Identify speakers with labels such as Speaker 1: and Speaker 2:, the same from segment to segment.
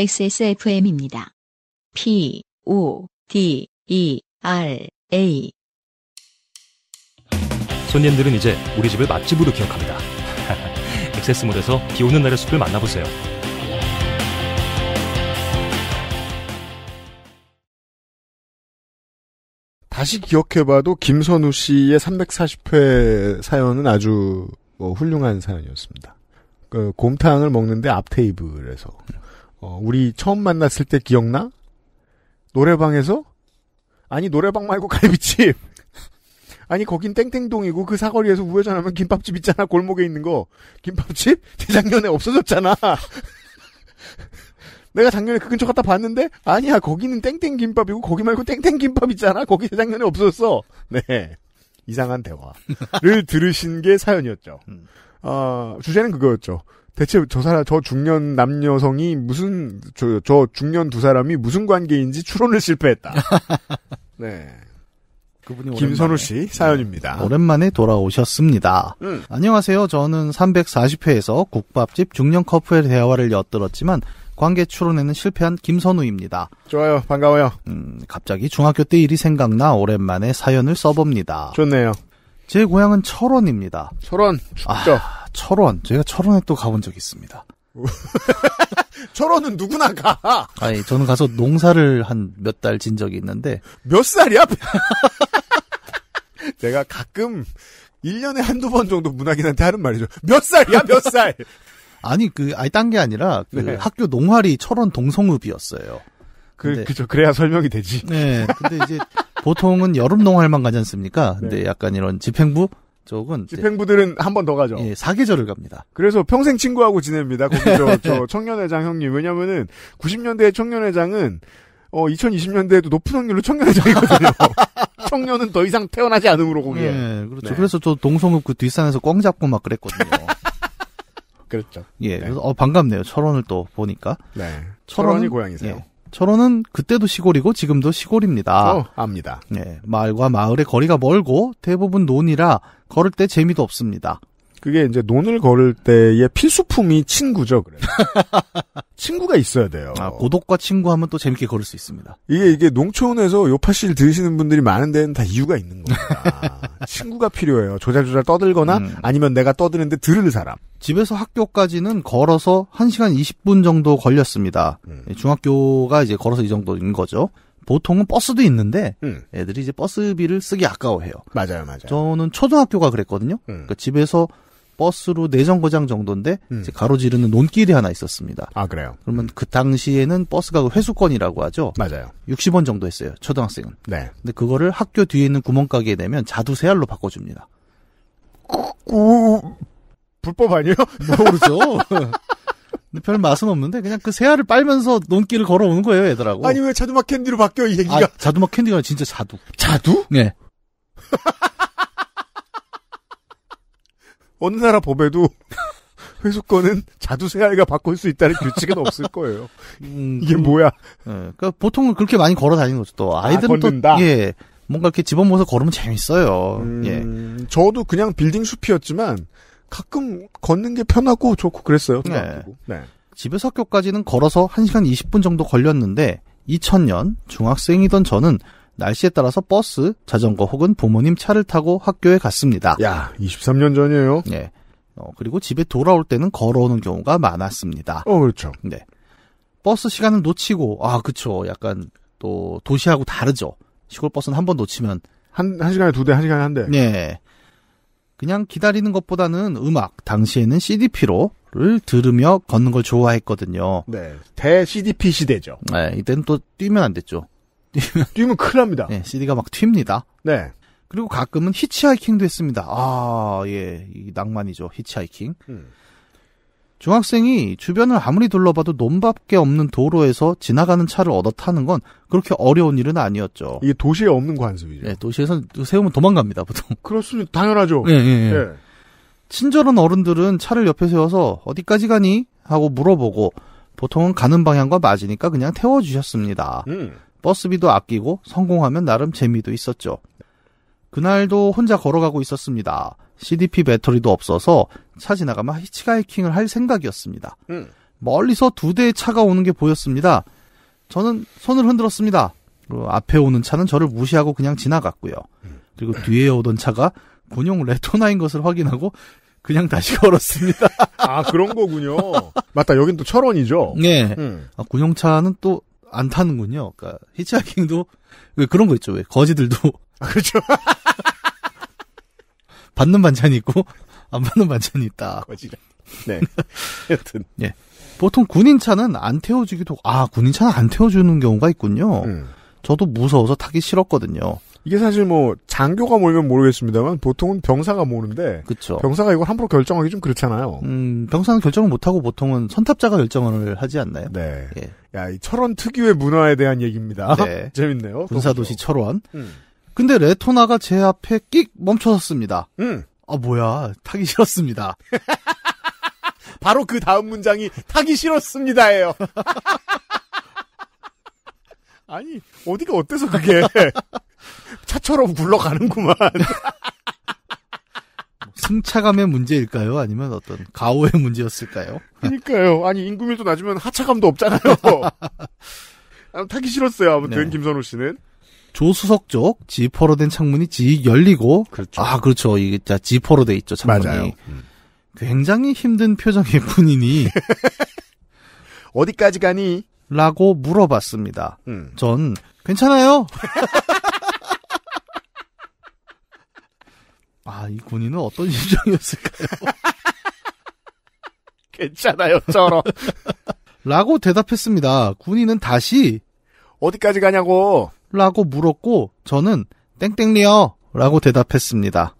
Speaker 1: XSFM입니다. P, O, D, E, R, A. 손님들은 이제 우리 집을 맛집으로 기억합니다. 엑세스몰에서 비 오는 날의 숲을 만나보세요. 다시 기억해봐도 김선우 씨의 340회 사연은 아주 뭐 훌륭한 사연이었습니다. 그 곰탕을 먹는데 앞 테이블에서 어, 우리 처음 만났을 때 기억나? 노래방에서? 아니, 노래방 말고 갈비집. 아니, 거긴 땡땡동이고 그 사거리에서 우회전하면 김밥집 있잖아. 골목에 있는 거. 김밥집? 재작년에 없어졌잖아. 내가 작년에 그 근처 갔다 봤는데 아니야 거기는 땡땡 김밥이고 거기 말고 땡땡 김밥 있잖아 거기 재작년에 없어졌어 네 이상한 대화를 들으신 게 사연이었죠 음. 어, 주제는 그거였죠 대체 저 사람, 저 중년 남여성이 무슨, 저, 저 중년 두 사람이 무슨 관계인지 추론을 실패했다. 네. 그분이 김선우 씨 네. 사연입니다. 오랜만에 돌아오셨습니다.
Speaker 2: 음. 안녕하세요. 저는 340회에서 국밥집 중년 커플의 대화를 엿들었지만 관계 추론에는 실패한 김선우입니다.
Speaker 1: 좋아요. 반가워요.
Speaker 2: 음, 갑자기 중학교 때 일이 생각나 오랜만에 사연을 써봅니다. 좋네요. 제 고향은 철원입니다. 철원 춥죠. 아, 철원. 제가 철원에 또 가본 적이 있습니다.
Speaker 1: 철원은 누구나 가.
Speaker 2: 아니, 저는 가서 농사를 한 몇 달 진 적이 있는데.
Speaker 1: 몇 살이야? 제가 가끔 1년에 한두 번 정도 문학인한테 하는 말이죠. 몇 살이야, 몇 살? 아니, 그, 아예딴게 아니라,
Speaker 2: 그 네. 학교 농활이 철원 동성읍이었어요.
Speaker 1: 그, 근데, 그죠. 그래야
Speaker 2: 설명이 되지. 네. 근데 이제 보통은 여름 농활만 가지 않습니까? 근데 네. 약간 이런 집행부? 쪽은
Speaker 1: 집행부들은 한 번 더 가죠. 예, 사계절을 갑니다. 그래서 평생 친구하고 지냅니다. 저, 저 청년회장 형님. 왜냐면은 90년대 청년회장은 어 2020년대에도 높은 확률로 청년회장이거든요. 청년은 더 이상 태어나지 않음으로 거기에. 네, 그렇죠. 네.
Speaker 2: 그래서 저 동성읍 그 뒷산에서 꽝 잡고 막 그랬거든요. 그렇죠. 예, 네. 그래서 어, 반갑네요. 철원을 또 보니까. 네. 철원, 이 고향이세요. 예. 철원은 그때도 시골이고 지금도 시골입니다. 어, 압니다. 네, 마을과 마을의 거리가 멀고 대부분 논이라 걸을 때
Speaker 1: 재미도 없습니다. 그게 이제 논을 걸을 때의 필수품이 친구죠. 그래. 친구가 있어야 돼요. 아, 고독과 친구하면 또 재밌게 걸을 수 있습니다. 이게 이게 농촌에서 요파씨를 들으시는 분들이 많은 데는 다 이유가 있는 겁니다. 친구가 필요해요. 조잘조잘 떠들거나 음. 아니면 내가 떠드는데 들을 사람. 집에서 학교까지는 걸어서 1시간
Speaker 2: 20분 정도 걸렸습니다. 음. 예, 중학교가 이제 걸어서 이 정도인 거죠. 보통은 버스도 있는데 음. 애들이 이제 버스비를 쓰기 아까워해요. 맞아요, 맞아요. 저는 초등학교가 그랬거든요. 음. 그러니까 집에서 버스로 내 정거장 정도인데 음. 가로지르는 논길이 하나 있었습니다. 아 그래요? 그러면 음. 그 당시에는 버스가 그 회수권이라고 하죠. 맞아요. 60원 정도 했어요. 초등학생은. 네. 근데 그거를 학교 뒤에 있는 구멍가게에 내면 자두 세알로 바꿔줍니다. 불법 아니에요? 모르죠. 근데 별 맛은 없는데 그냥 그세알을 빨면서 논길을 걸어오는 거예요, 애들하고. 아니
Speaker 1: 왜 자두막 캔디로
Speaker 2: 바뀌어 이 얘기가? 아, 자두막
Speaker 1: 캔디가 진짜 자두. 자두?
Speaker 2: 네.
Speaker 1: 어느 나라 법에도 회수권은 자두세아이가 바꿀 수 있다는 규칙은 없을 거예요. 음, 이게 그, 뭐야? 예,
Speaker 2: 그러니까 보통은 그렇게 많이 걸어 다니는 거죠. 또 아, 아이들은 아, 또 예, 뭔가 이렇게 집어모아서 걸으면 재밌어요. 음, 예. 저도 그냥 빌딩 숲이었지만 가끔 걷는 게 편하고 좋고 그랬어요. 네. 네. 집에서 학교까지는 걸어서 1시간 20분 정도 걸렸는데 2000년 중학생이던 저는 날씨에 따라서 버스, 자전거 혹은 부모님 차를 타고 학교에 갔습니다. 야, 23년 전이에요. 네. 어, 그리고 집에 돌아올 때는 걸어오는 경우가 많았습니다. 어, 그렇죠. 네. 버스 시간을 놓치고, 아, 그쵸. 약간 또 도시하고 다르죠. 시골 버스는 한 번 놓치면. 한, 한 시간에 두 대, 한 시간에 한 대. 네. 그냥 기다리는 것보다는 음악, 당시에는 CDP로를 들으며 걷는 걸 좋아했거든요. 네. 대 CDP 시대죠. 네. 이때는 또 뛰면 안 됐죠. 뛰면, 뛰면 큰일 납니다. 네, CD가 막 튑니다. 네. 그리고 가끔은 히치하이킹도 했습니다. 아, 예. 낭만이죠. 히치하이킹. 음. 중학생이 주변을 아무리 둘러봐도 논밖에 없는 도로에서 지나가는 차를 얻어 타는 건 그렇게 어려운 일은 아니었죠. 이게 도시에 없는 관습이죠. 네, 도시에서 세우면 도망갑니다, 보통. 그렇습 당연하죠. 예, 예, 예, 예. 친절한 어른들은 차를 옆에 세워서 어디까지 가니? 하고 물어보고 보통은 가는 방향과 맞으니까 그냥 태워주셨습니다. 음. 버스비도 아끼고 성공하면 나름 재미도 있었죠. 그날도 혼자 걸어가고 있었습니다. CDP 배터리도 없어서 차 지나가면 히치하이킹을 할 생각이었습니다. 음. 멀리서 두 대의 차가 오는 게 보였습니다. 저는 손을 흔들었습니다. 그리고 앞에 오는 차는 저를 무시하고 그냥 지나갔고요. 그리고 뒤에 오던 차가 군용 레토나인 것을 확인하고 그냥 다시 걸었습니다. 아 그런 거군요. 맞다 여긴 또 철원이죠. 네. 음. 아, 군용차는 또안 타는군요. 그러니까 히치하이킹도 그런 거 있죠. 왜 거지들도 아, 그렇죠. 받는 반찬이 있고 안 받는 반찬이 있다. 거지라. 네. 여튼 예. 보통 군인차는 안 태워주기도 아 군인차는 안 태워주는 경우가 있군요. 음. 저도 무서워서
Speaker 1: 타기 싫었거든요. 이게 사실 뭐 장교가 몰면 모르겠습니다만 보통은 병사가 모는데 그쵸. 병사가 이걸 함부로 결정하기 좀 그렇잖아요. 음, 병사는 결정을 못 하고 보통은 선탑자가 결정을 하지 않나요? 네. 예. 야, 이 철원 특유의 문화에 대한 얘기입니다. 네. 재밌네요. 군사도시
Speaker 2: 철원. 음. 근데 레토나가 제 앞에 끽 멈춰섰습니다. 음. 아,
Speaker 1: 뭐야. 타기 싫었습니다. 바로 그 다음 문장이 타기 싫었습니다예요. 아니, 어디가 어때서 그게. 차처럼 굴러가는구만.
Speaker 2: 승차감의 문제일까요? 아니면 어떤 가오의 문제였을까요?
Speaker 1: 그러니까요. 아니 인구밀도 낮으면 하차감도 없잖아요. 타기 싫었어요. 아무튼 네. 김선호 씨는
Speaker 2: 조수석 쪽 지퍼로 된 창문이 지 열리고 그렇죠. 아 그렇죠. 이게 자 지퍼로 돼 있죠 창문이. 맞아요. 음. 굉장히 힘든 표정의 군인이 어디까지 가니? 라고 물어봤습니다. 음. 전 괜찮아요. 아, 이 군인은 어떤 심정이었을까요?
Speaker 1: 괜찮아요, 저런.
Speaker 2: 라고 대답했습니다. 군인은 다시 어디까지 가냐고 라고 물었고 저는 땡땡리요 라고 대답했습니다.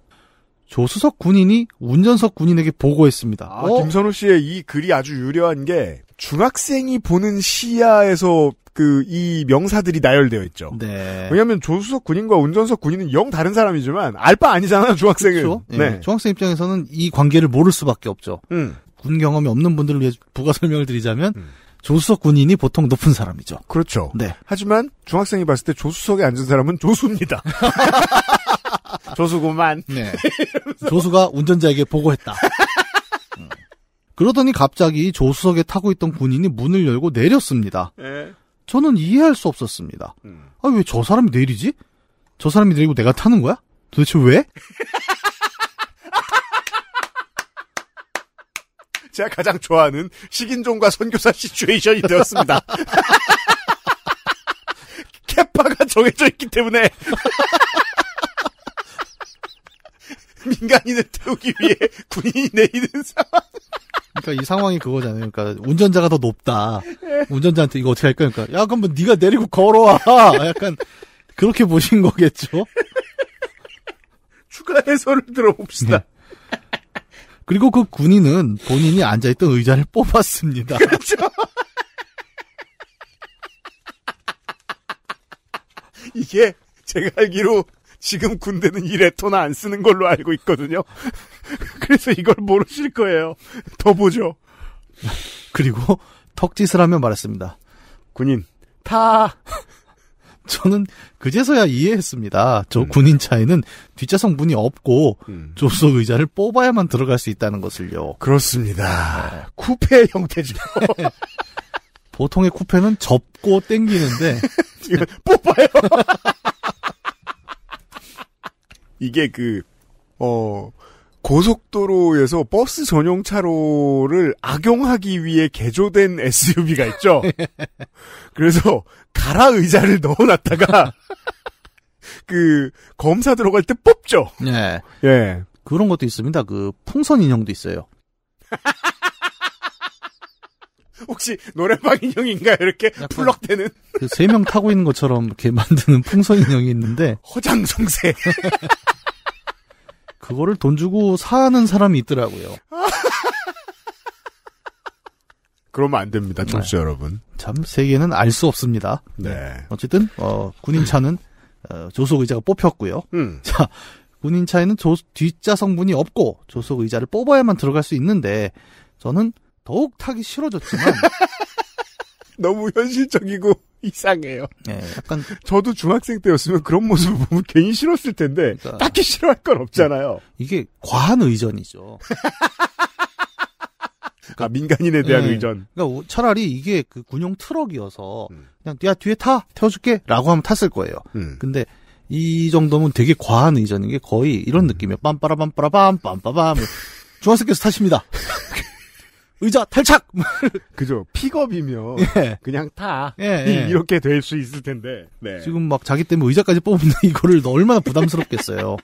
Speaker 2: 조수석
Speaker 1: 군인이 운전석 군인에게 보고했습니다. 아, 어? 김선호 씨의 이 글이 아주 유려한 게 중학생이 보는 시야에서 그 이 명사들이 나열되어 있죠. 네. 왜냐하면 조수석 군인과 운전석 군인은 영 다른 사람이지만 알 바 아니잖아요 중학생은. 그렇죠? 네. 네. 중학생
Speaker 2: 입장에서는 이 관계를 모를 수밖에 없죠. 음. 군 경험이 없는 분들을 위해 부가 설명을 드리자면
Speaker 1: 음. 조수석 군인이 보통 높은 사람이죠. 그렇죠. 네. 하지만 중학생이 봤을 때 조수석에 앉은 사람은 조수입니다. 조수구만. 네. 조수가
Speaker 2: 운전자에게 보고했다. 음. 그러더니 갑자기 조수석에 타고 있던 군인이 문을 열고 내렸습니다. 예. 저는 이해할 수 없었습니다. 음. 아, 왜 저 사람이 내리지? 저 사람이 내리고 내가 타는 거야? 도대체 왜?
Speaker 1: 제가 가장 좋아하는 식인종과 선교사 시츄에이션이 되었습니다. 캐파가 정해져 있기 때문에 민간인을 태우기 위해 군인이 내리는 상황.
Speaker 2: 그러니까 이 상황이 그거잖아요. 그러니까 운전자가 더 높다. 운전자한테 이거 어떻게 할거 그러니까 야 그럼 뭐 네가 내리고 걸어와. 약간 그렇게 보신 거겠죠. 추가
Speaker 1: 해설을 들어봅시다.
Speaker 2: 네. 그리고 그 군인은 본인이 앉아있던 의자를 뽑았습니다.
Speaker 1: 그렇죠. 이게 제가 알기로 지금 군대는 이레터나안 쓰는 걸로 알고 있거든요. 그래서 이걸 모르실 거예요. 더 보죠. 그리고
Speaker 2: 턱짓을 하며 말했습니다. 군인 타. 저는 그제서야 이해했습니다. 저 음. 군인 차에는 뒷좌석 문이 없고 음. 조수석 의자를 뽑아야만 들어갈 수 있다는 것을요. 그렇습니다. 네.
Speaker 1: 쿠페 형태죠. 보통의 쿠페는 접고
Speaker 2: 땡기는데
Speaker 1: 뽑아요. 이게 그, 어, 고속도로에서 버스 전용 차로를 악용하기 위해 개조된 SUV가 있죠. 그래서 가라 의자를 넣어놨다가 그 검사 들어갈 때 뽑죠.
Speaker 2: 네. 예. 그런 것도 있습니다. 그 풍선 인형도 있어요.
Speaker 1: 혹시 노래방 인형인가 요 이렇게 풀럭대는
Speaker 2: 그 세명 타고 있는 것처럼 이렇게 만드는 풍선 인형이 있는데 허장성세 그거를 돈 주고 사는 사람이 있더라고요. 그러면 안 됩니다, 청취자 네. 여러분. 참 세계는 알 수 없습니다. 네. 네. 어쨌든 어, 군인차는 어, 조속 의자가 뽑혔고요. 음. 자, 군인차에는 조, 뒷좌 성분이 없고 조속 의자를 뽑아야만 들어갈 수 있는데 저는 더욱 타기 싫어졌지만
Speaker 1: 너무 현실적이고 이상해요. 네, 약간 저도 중학생 때였으면 그런 모습을 보면 괜히 싫었을 텐데 그러니까... 딱히 싫어할 건 없잖아요. 이게 과한 의전이죠. 그러니까, 아, 민간인에 대한 네. 의전. 그러니까 차라리
Speaker 2: 이게 그 군용 트럭이어서 음. 그냥 야 뒤에 타 태워줄게라고 하면 탔을 거예요. 음. 근데 이 정도면 되게 과한 의전인 게 거의 이런 음. 느낌이에요. 빰빠라빰빠라빰 빰빠밤 중학생께서 타십니다. 의자 탈착!
Speaker 1: 그죠. 픽업이면 예. 그냥 타. 예, 예. 이렇게 될 수 있을 텐데. 네. 지금
Speaker 2: 막 자기 때문에 의자까지 뽑는데 이거를 얼마나 부담스럽겠어요.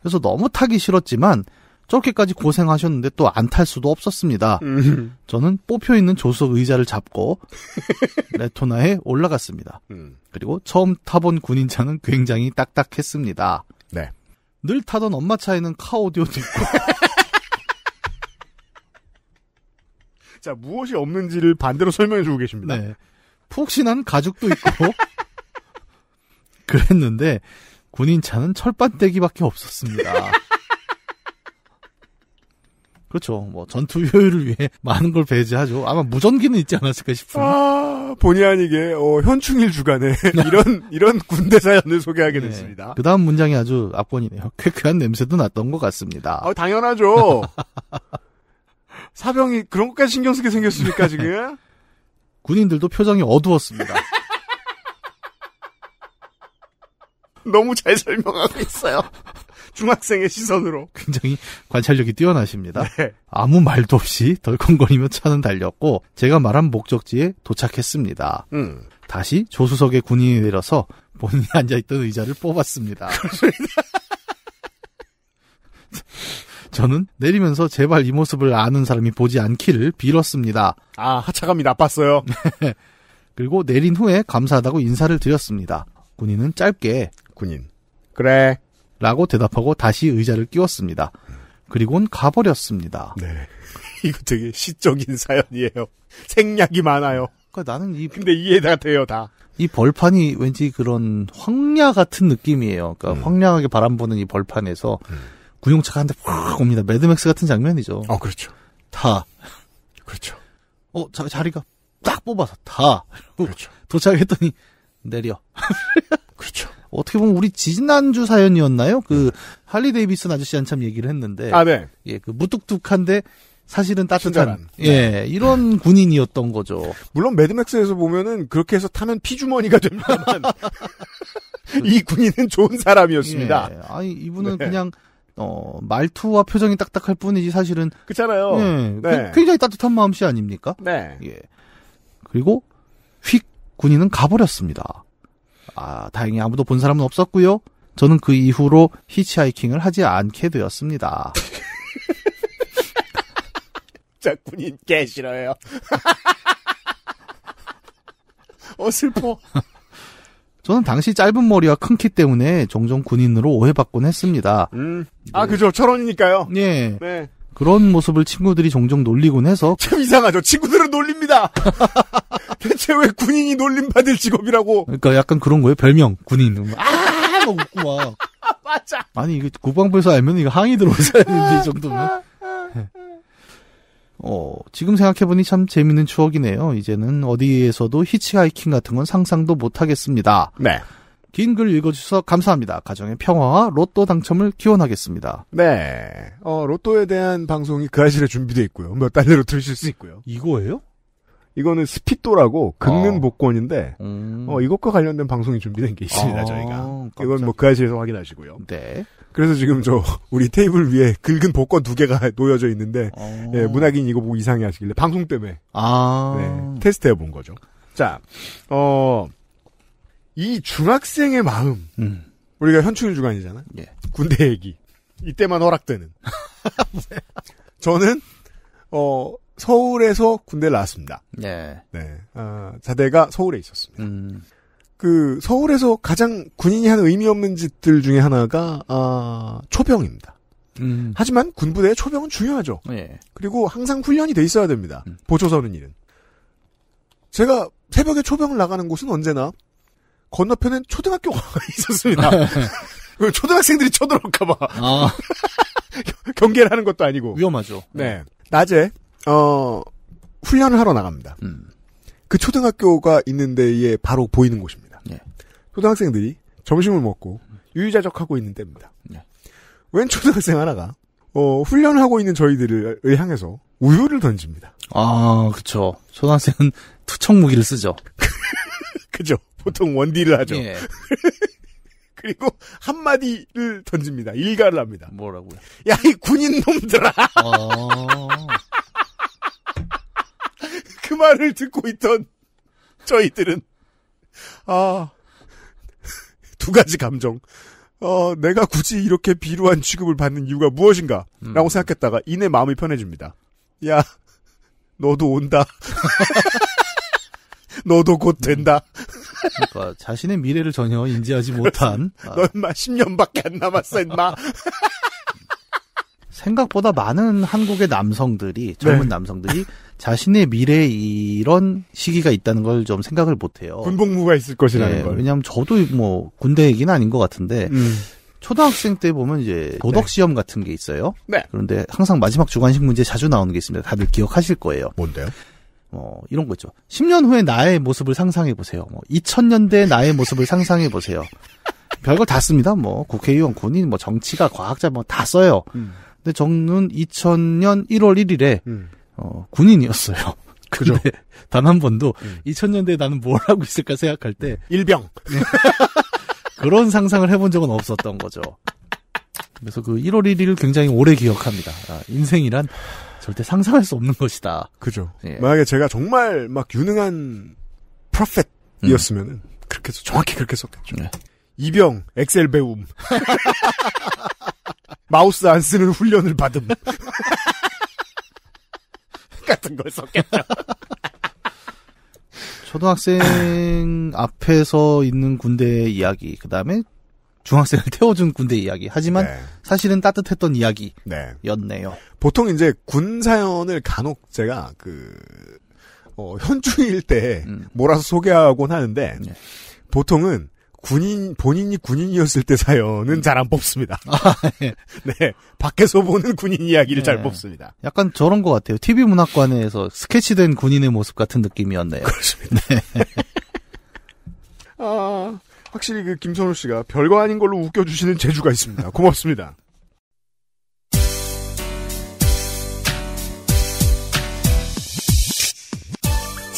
Speaker 2: 그래서 너무 타기 싫었지만 저렇게까지 고생하셨는데 또 안 탈 수도 없었습니다. 음. 저는 뽑혀 있는 조수석 의자를 잡고 레토나에 올라갔습니다. 음. 그리고 처음 타본 군인차는 굉장히 딱딱했습니다. 네. 늘 타던 엄마 차에는 카오디오도 있고
Speaker 1: 자, 무엇이 없는지를 반대로 설명해 주고 계십니다. 네. 푹신한 가죽도 있고
Speaker 2: 그랬는데 군인차는 철판대기밖에 없었습니다. 그렇죠. 뭐 전투 효율을 위해 많은 걸 배제하죠. 아마 무전기는 있지 않았을까 싶은. 아, 본의 아니게 어, 현충일 주간에 이런 이런 군대 사연을
Speaker 1: 소개하게 네. 됐습니다.
Speaker 2: 그다음 문장이 아주 압권이네요. 쾌쾌한 냄새도 났던 것 같습니다. 아,
Speaker 1: 당연하죠. 사병이 그런 것까지 신경 쓰게 생겼습니까 지금?
Speaker 2: 군인들도 표정이 어두웠습니다.
Speaker 1: 너무 잘 설명하고 있어요. 중학생의 시선으로.
Speaker 2: 굉장히 관찰력이 뛰어나십니다. 네. 아무 말도 없이 덜컹거리며 차는 달렸고 제가 말한 목적지에 도착했습니다. 음. 다시 조수석에 군인이 내려서 본인이 앉아있던 의자를 뽑았습니다. 그렇습니다. 저는 내리면서 제발 이 모습을 아는 사람이 보지 않기를 빌었습니다.
Speaker 1: 아, 하차감이
Speaker 2: 나빴어요. 그리고 내린 후에 감사하다고 인사를 드렸습니다. 군인은 짧게 군인 그래 라고 대답하고 다시 의자를 끼웠습니다. 그리고는 가버렸습니다. 네.
Speaker 1: 이거 되게 시적인 사연이에요. 생략이 많아요. 그러니까 나는 이 근데 이해가 돼요 다.
Speaker 2: 이 벌판이 왠지 그런 황야 같은 느낌이에요. 그러니까 음. 황량하게 바람 부는 이 벌판에서 음. 구용차가 한대확 옵니다. 매드맥스 같은 장면이죠. 어, 그렇죠. 타. 그렇죠. 어, 자, 자리가 딱 뽑아서 다. 그렇죠. 도착했더니 내려. 그렇죠. 어떻게 보면 우리 지난주 사연이었나요? 그 할리 데이비슨 아저씨 한참 얘기를 했는데 아, 네. 예, 그 무뚝뚝한데 사실은 따뜻한 예, 네. 예, 이런 네. 군인이었던 거죠.
Speaker 1: 물론 매드맥스에서 보면은 그렇게 해서 타면 피주머니가 됩니다만 이 군인은 좋은 사람이었습니다. 예, 아니 이분은 네. 그냥 어, 말투와 표정이
Speaker 2: 딱딱할 뿐이지 사실은
Speaker 1: 그렇잖아요. 예, 네. 그, 굉장히
Speaker 2: 따뜻한 마음씨 아닙니까? 네. 예. 그리고 휙 군인은 가버렸습니다. 아, 다행히 아무도 본 사람은 없었고요. 저는 그 이후로 히치하이킹을 하지 않게 되었습니다.
Speaker 1: 자, 군인 개 싫어요. 어 슬퍼.
Speaker 2: 저는 당시 짧은 머리와 큰 키 때문에 종종 군인으로 오해받곤 했습니다.
Speaker 1: 음. 네. 아, 네. 그죠. 철원이니까요. 예. 네.
Speaker 2: 그런 모습을 친구들이 종종 놀리곤 해서 참
Speaker 1: 이상하죠. 친구들은 놀립니다. 대체 왜 군인이 놀림받을 직업이라고?
Speaker 2: 그러니까 약간 그런 거예요. 별명 군인.
Speaker 1: 아, 막 웃고 막. 맞아.
Speaker 2: 아니 이게 국방부에서 알면 이거 항의 들어오지 않는데 이 정도면. 어, 지금 생각해보니 참 재밌는 추억이네요. 이제는 어디에서도 히치하이킹 같은 건 상상도 못하겠습니다. 네. 긴 글 읽어주셔서 감사합니다. 가정의 평화와 로또 당첨을 기원하겠습니다.
Speaker 1: 네. 어, 로또에 대한 방송이 그 아실에 준비되어 있고요. 몇 달내로 들으실 수 있고요. 이거예요? 이거는 스피또라고 긁는 어. 복권인데 음. 어, 이것과 관련된 방송이 준비된 게 있습니다 아, 저희가 깜짝... 이건 뭐 그아지에서 확인하시고요. 네. 그래서 지금 저 우리 테이블 위에 긁은 복권 두 개가 놓여져 있는데 어. 예, 문학인 이거 보고 이상해 하시길래 방송 때문에 아. 네, 테스트해 본 거죠. 자, 어, 이 중학생의 마음 음. 우리가 현충일 주간이잖아. 예. 군대 얘기 이때만 허락되는. 저는 어 서울에서 군대를 나왔습니다. 네. 네. 아, 자대가 서울에 있었습니다. 음. 그 서울에서 가장 군인이 하는 의미 없는 짓들 중에 하나가 아, 초병입니다. 음. 하지만 군부대의 초병은 중요하죠. 예. 그리고 항상 훈련이 돼 있어야 됩니다. 음. 보조서는 일은. 제가 새벽에 초병을 나가는 곳은 언제나 건너편엔 초등학교가 있었습니다. 초등학생들이 쳐들어올까봐. 아. 경계를 하는 것도 아니고. 위험하죠. 네. 네. 낮에 어, 훈련을 하러 나갑니다. 음. 그 초등학교가 있는 데에 바로 보이는 곳입니다. 예. 초등학생들이 점심을 먹고 음. 유유자적하고 있는 때입니다. 예. 웬 초등학생 하나가 어, 훈련하고 있는 저희들을 향해서 우유를 던집니다. 아, 그쵸. 초등학생은 투척 무기를 쓰죠. 그죠. 보통 원딜을 하죠. 예. 그리고 한마디를 던집니다. 일가를 합니다. 뭐라고요? 야, 이 군인 놈들아! 어... 말을 듣고 있던 저희들은 아 두 가지 감정. 어, 내가 굳이 이렇게 비루한 취급을 받는 이유가 무엇인가? 음. 라고 생각했다가 이내 마음이 편해집니다. 야, 너도 온다. 너도 곧 음. 된다.
Speaker 2: 그러니까 자신의 미래를 전혀 인지하지 못한. 너마
Speaker 1: 10년밖에 안 남았어, 인마.
Speaker 2: 생각보다 많은 한국의 남성들이, 젊은 네. 남성들이 자신의 미래에 이런 시기가 있다는 걸 좀 생각을 못해요. 군복무가 있을 것이라는 네, 걸. 왜냐하면 저도 뭐 군대 얘기는 아닌 것 같은데 음. 초등학생 때 보면 이제 네. 도덕 시험 네. 같은 게 있어요. 네. 그런데 항상 마지막 주관식 문제 자주 나오는 게 있습니다. 다들 기억하실 거예요. 뭔데요? 어, 이런 거 있죠. 10년 후에 나의 모습을 상상해 보세요. 뭐 2000년대 나의 모습을 상상해 보세요. 별걸 다 씁니다. 뭐 국회의원, 군인, 뭐 정치가, 과학자 뭐 다 써요. 음. 근데 저는 2000년 1월 1일에 음. 어, 군인이었어요. 그죠. 단한 번도 음. 2000년대에 나는 뭘 하고 있을까 생각할 때 음. 일병 네. 그런 상상을 해본 적은 없었던 거죠. 그래서 그 1월 1일을 굉장히 오래 기억합니다.
Speaker 1: 아, 인생이란 절대 상상할 수 없는 것이다. 그죠. 예. 만약에 제가 정말 막 유능한 프로펫이었으면 음. 그렇게 해서 정확히 그렇게 썼겠죠. 네. 이병 엑셀 배움 마우스 안 쓰는 훈련을 받음. 같은 걸 썼겠죠.
Speaker 2: 초등학생 앞에서 있는 군대 이야기, 그 다음에 중학생을 태워준 군대 이야기. 하지만 네. 사실은 따뜻했던 이야기였네요. 네.
Speaker 1: 보통 이제 군 사연을 간혹 제가 그 어, 현충일 때 음. 몰아서 소개하곤 하는데 네. 보통은 군인 본인이 군인이었을 때 사연은 음. 잘안 뽑습니다. 아, 네. 네. 밖에서 보는 군인 이야기를 네. 잘 뽑습니다.
Speaker 2: 약간 저런 것 같아요. TV 문학관에서 스케치된 군인의 모습 같은 느낌이었네요. 그렇습니다. 네.
Speaker 1: 아, 확실히 그 김선우 씨가 별거 아닌 걸로 웃겨주시는 재주가 있습니다. 고맙습니다.